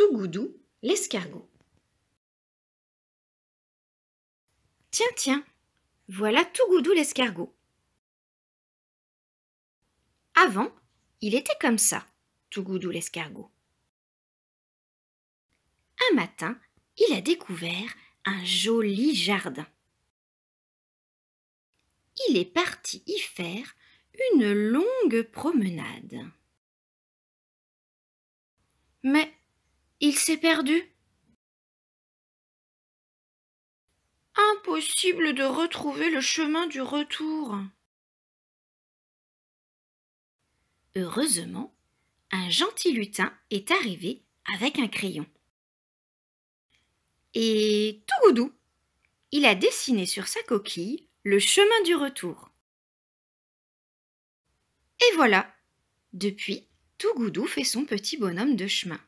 Tougoudou, l'escargot. Tiens, tiens, voilà Tougoudou l'escargot. Avant, il était comme ça, Tougoudou l'escargot. Un matin, il a découvert un joli jardin. Il est parti y faire une longue promenade. Mais il s'est perdu. Impossible de retrouver le chemin du retour. Heureusement, un gentil lutin est arrivé avec un crayon. Et tout il a dessiné sur sa coquille le chemin du retour. Et voilà, depuis, tout fait son petit bonhomme de chemin.